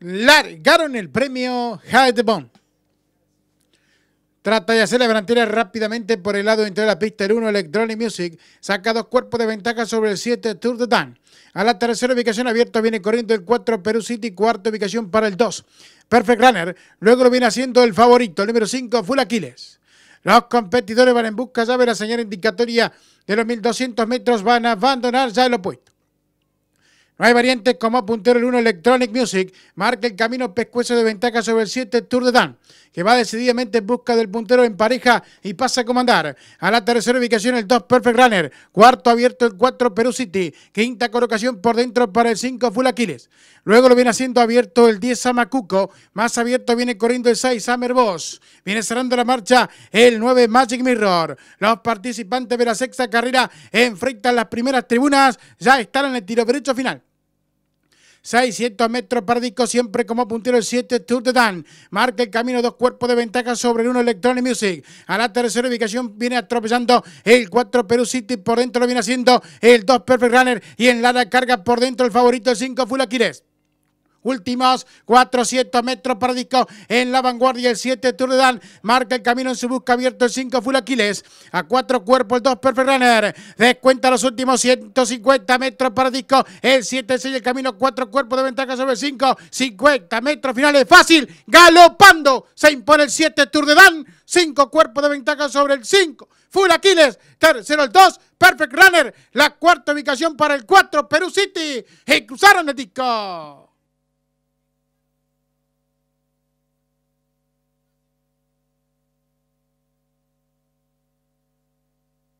largaron el premio Hyde Trata de hacer la delantera rápidamente por el lado interior de la pista. El 1, Electronic Music, saca dos cuerpos de ventaja sobre el 7, Tour de Dan. A la tercera ubicación abierta viene corriendo el 4, Perú City. Cuarta ubicación para el 2, Perfect Runner. Luego lo viene haciendo el favorito, el número 5, Full Aquiles. Los competidores van en busca, ya de la señal indicatoria de los 1200 metros. Van a abandonar ya el opuesto. No hay variante como puntero el 1 Electronic Music. Marca el camino pescuezo de ventaja sobre el 7 Tour de Dan, que va decididamente en busca del puntero en pareja y pasa a comandar. A la tercera ubicación el 2 Perfect Runner. Cuarto abierto el 4 Perú City. Quinta colocación por dentro para el 5 Full Aquiles. Luego lo viene haciendo abierto el 10 Samacuco. Más abierto viene corriendo el 6 Summer Boss. Viene cerrando la marcha el 9 Magic Mirror. Los participantes de la sexta carrera enfrentan las primeras tribunas. Ya están en el tiro derecho final. 600 metros disco, siempre como puntero el 7 Tour de Dan. Marca el camino, dos cuerpos de ventaja sobre el 1 Electronic Music. A la tercera ubicación viene atropellando el 4 Perú City. Por dentro lo viene haciendo el 2 Perfect Runner. Y en la carga por dentro el favorito el 5 Aquiles. Últimos 400 metros para disco en la vanguardia. El 7 Tour de Dan marca el camino en su busca abierto. El 5 Full Aquiles. A cuatro cuerpos el 2 Perfect Runner. Descuenta los últimos 150 metros para disco. El 7 sigue el camino. Cuatro cuerpos de ventaja sobre el 5. 50 metros finales. Fácil. Galopando. Se impone el 7 Tour de Dan. Cinco cuerpos de ventaja sobre el 5. Full Aquiles. Tercero el 2. Perfect Runner. La cuarta ubicación para el 4 Perú City. Y cruzaron el disco.